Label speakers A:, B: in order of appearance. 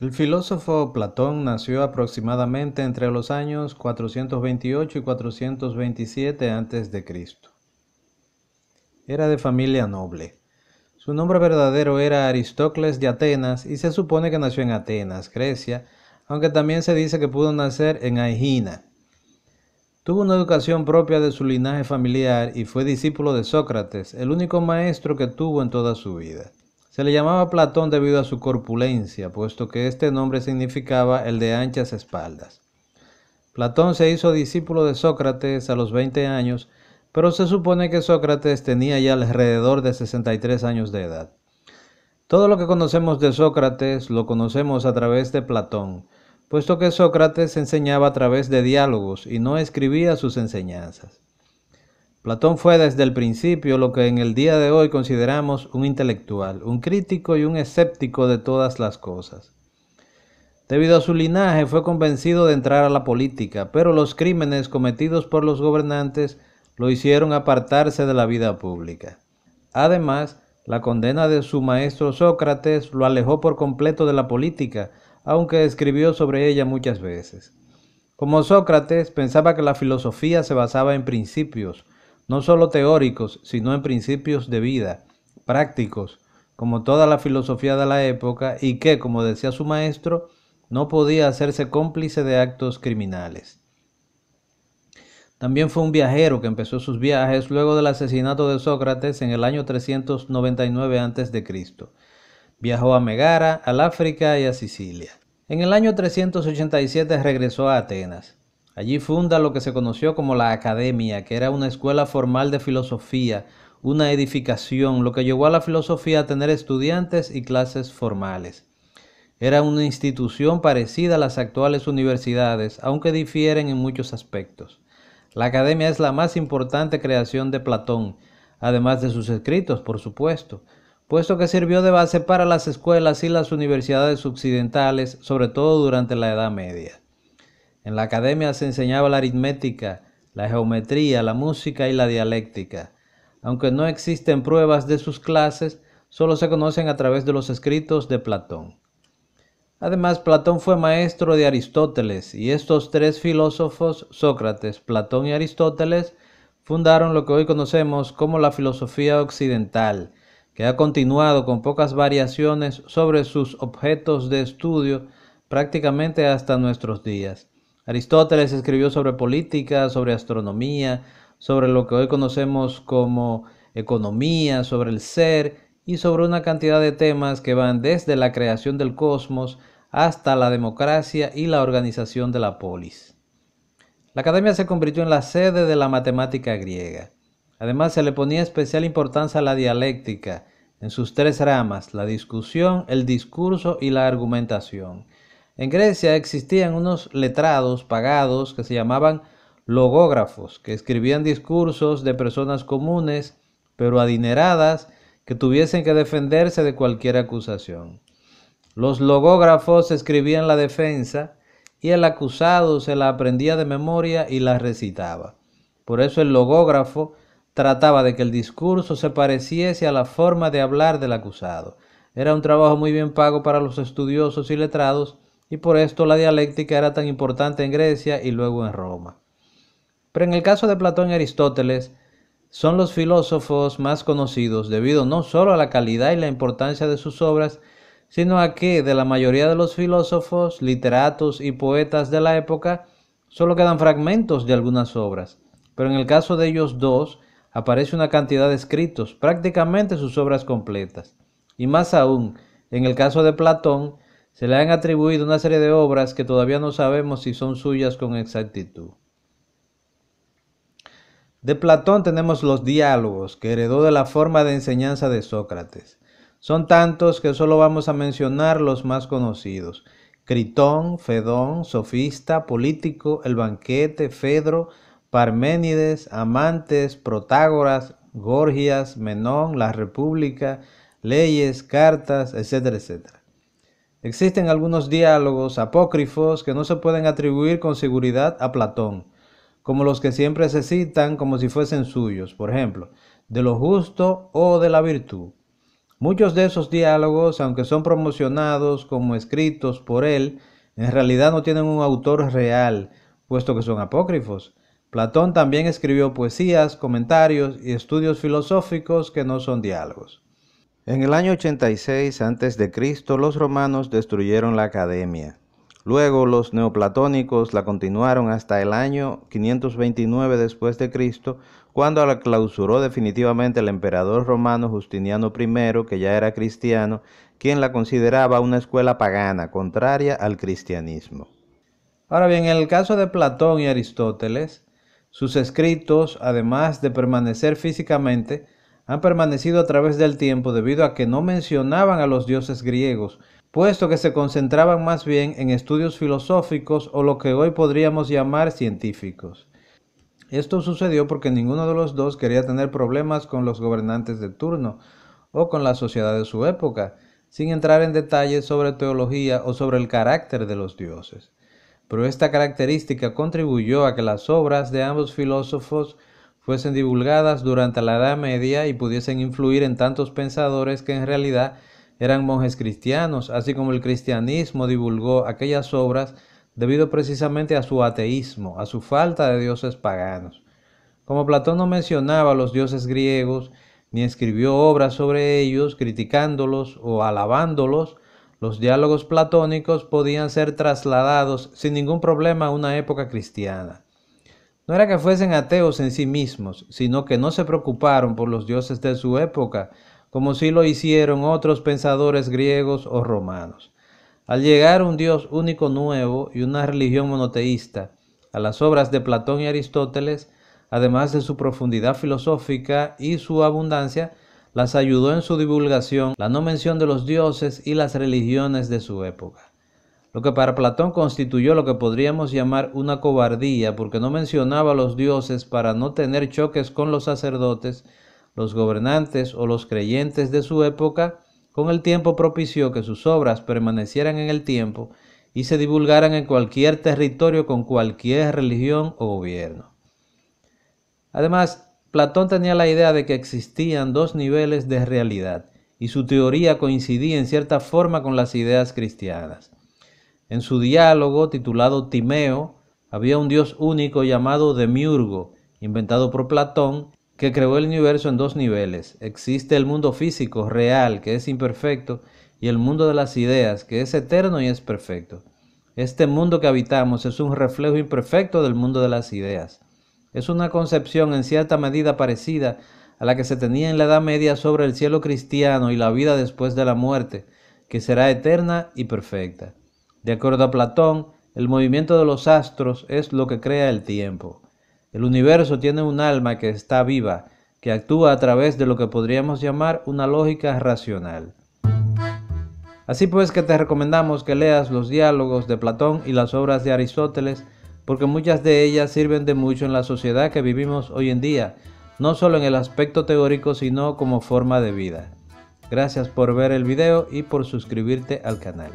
A: El filósofo Platón nació aproximadamente entre los años 428 y 427 a.C. Era de familia noble. Su nombre verdadero era Aristócles de Atenas y se supone que nació en Atenas, Grecia, aunque también se dice que pudo nacer en Aegina. Tuvo una educación propia de su linaje familiar y fue discípulo de Sócrates, el único maestro que tuvo en toda su vida. Se le llamaba Platón debido a su corpulencia, puesto que este nombre significaba el de anchas espaldas. Platón se hizo discípulo de Sócrates a los 20 años, pero se supone que Sócrates tenía ya alrededor de 63 años de edad. Todo lo que conocemos de Sócrates lo conocemos a través de Platón, puesto que Sócrates enseñaba a través de diálogos y no escribía sus enseñanzas. Platón fue desde el principio lo que en el día de hoy consideramos un intelectual, un crítico y un escéptico de todas las cosas. Debido a su linaje fue convencido de entrar a la política, pero los crímenes cometidos por los gobernantes lo hicieron apartarse de la vida pública. Además, la condena de su maestro Sócrates lo alejó por completo de la política, aunque escribió sobre ella muchas veces. Como Sócrates, pensaba que la filosofía se basaba en principios, no solo teóricos, sino en principios de vida, prácticos, como toda la filosofía de la época, y que, como decía su maestro, no podía hacerse cómplice de actos criminales. También fue un viajero que empezó sus viajes luego del asesinato de Sócrates en el año 399 a.C. Viajó a Megara, al África y a Sicilia. En el año 387 regresó a Atenas. Allí funda lo que se conoció como la Academia, que era una escuela formal de filosofía, una edificación, lo que llevó a la filosofía a tener estudiantes y clases formales. Era una institución parecida a las actuales universidades, aunque difieren en muchos aspectos. La Academia es la más importante creación de Platón, además de sus escritos, por supuesto, puesto que sirvió de base para las escuelas y las universidades occidentales, sobre todo durante la Edad Media. En la academia se enseñaba la aritmética, la geometría, la música y la dialéctica. Aunque no existen pruebas de sus clases, solo se conocen a través de los escritos de Platón. Además, Platón fue maestro de Aristóteles y estos tres filósofos, Sócrates, Platón y Aristóteles, fundaron lo que hoy conocemos como la filosofía occidental, que ha continuado con pocas variaciones sobre sus objetos de estudio prácticamente hasta nuestros días. Aristóteles escribió sobre política, sobre astronomía, sobre lo que hoy conocemos como economía, sobre el ser y sobre una cantidad de temas que van desde la creación del cosmos hasta la democracia y la organización de la polis. La academia se convirtió en la sede de la matemática griega. Además se le ponía especial importancia a la dialéctica en sus tres ramas, la discusión, el discurso y la argumentación. En Grecia existían unos letrados pagados que se llamaban logógrafos, que escribían discursos de personas comunes, pero adineradas, que tuviesen que defenderse de cualquier acusación. Los logógrafos escribían la defensa y el acusado se la aprendía de memoria y la recitaba. Por eso el logógrafo trataba de que el discurso se pareciese a la forma de hablar del acusado. Era un trabajo muy bien pago para los estudiosos y letrados, y por esto la dialéctica era tan importante en Grecia y luego en Roma. Pero en el caso de Platón y Aristóteles, son los filósofos más conocidos debido no solo a la calidad y la importancia de sus obras, sino a que de la mayoría de los filósofos, literatos y poetas de la época solo quedan fragmentos de algunas obras, pero en el caso de ellos dos aparece una cantidad de escritos, prácticamente sus obras completas. Y más aún, en el caso de Platón, se le han atribuido una serie de obras que todavía no sabemos si son suyas con exactitud. De Platón tenemos los diálogos que heredó de la forma de enseñanza de Sócrates. Son tantos que solo vamos a mencionar los más conocidos. Critón, Fedón, Sofista, Político, El Banquete, Fedro, Parménides, Amantes, Protágoras, Gorgias, Menón, La República, Leyes, Cartas, etcétera, etcétera. Existen algunos diálogos apócrifos que no se pueden atribuir con seguridad a Platón, como los que siempre se citan como si fuesen suyos, por ejemplo, de lo justo o de la virtud. Muchos de esos diálogos, aunque son promocionados como escritos por él, en realidad no tienen un autor real, puesto que son apócrifos. Platón también escribió poesías, comentarios y estudios filosóficos que no son diálogos. En el año 86 a.C., los romanos destruyeron la academia. Luego los neoplatónicos la continuaron hasta el año 529 después de Cristo, cuando la clausuró definitivamente el emperador romano Justiniano I, que ya era cristiano, quien la consideraba una escuela pagana, contraria al cristianismo. Ahora bien, en el caso de Platón y Aristóteles, sus escritos, además de permanecer físicamente, han permanecido a través del tiempo debido a que no mencionaban a los dioses griegos, puesto que se concentraban más bien en estudios filosóficos o lo que hoy podríamos llamar científicos. Esto sucedió porque ninguno de los dos quería tener problemas con los gobernantes de turno o con la sociedad de su época, sin entrar en detalles sobre teología o sobre el carácter de los dioses. Pero esta característica contribuyó a que las obras de ambos filósofos fuesen divulgadas durante la Edad Media y pudiesen influir en tantos pensadores que en realidad eran monjes cristianos, así como el cristianismo divulgó aquellas obras debido precisamente a su ateísmo, a su falta de dioses paganos. Como Platón no mencionaba a los dioses griegos, ni escribió obras sobre ellos, criticándolos o alabándolos, los diálogos platónicos podían ser trasladados sin ningún problema a una época cristiana. No era que fuesen ateos en sí mismos, sino que no se preocuparon por los dioses de su época, como si lo hicieron otros pensadores griegos o romanos. Al llegar un Dios único nuevo y una religión monoteísta a las obras de Platón y Aristóteles, además de su profundidad filosófica y su abundancia, las ayudó en su divulgación la no mención de los dioses y las religiones de su época lo que para Platón constituyó lo que podríamos llamar una cobardía, porque no mencionaba a los dioses para no tener choques con los sacerdotes, los gobernantes o los creyentes de su época, con el tiempo propició que sus obras permanecieran en el tiempo y se divulgaran en cualquier territorio con cualquier religión o gobierno. Además, Platón tenía la idea de que existían dos niveles de realidad, y su teoría coincidía en cierta forma con las ideas cristianas. En su diálogo titulado Timeo, había un dios único llamado Demiurgo, inventado por Platón, que creó el universo en dos niveles. Existe el mundo físico, real, que es imperfecto, y el mundo de las ideas, que es eterno y es perfecto. Este mundo que habitamos es un reflejo imperfecto del mundo de las ideas. Es una concepción en cierta medida parecida a la que se tenía en la Edad Media sobre el cielo cristiano y la vida después de la muerte, que será eterna y perfecta. De acuerdo a Platón, el movimiento de los astros es lo que crea el tiempo. El universo tiene un alma que está viva, que actúa a través de lo que podríamos llamar una lógica racional. Así pues que te recomendamos que leas los diálogos de Platón y las obras de Aristóteles, porque muchas de ellas sirven de mucho en la sociedad que vivimos hoy en día, no solo en el aspecto teórico, sino como forma de vida. Gracias por ver el video y por suscribirte al canal.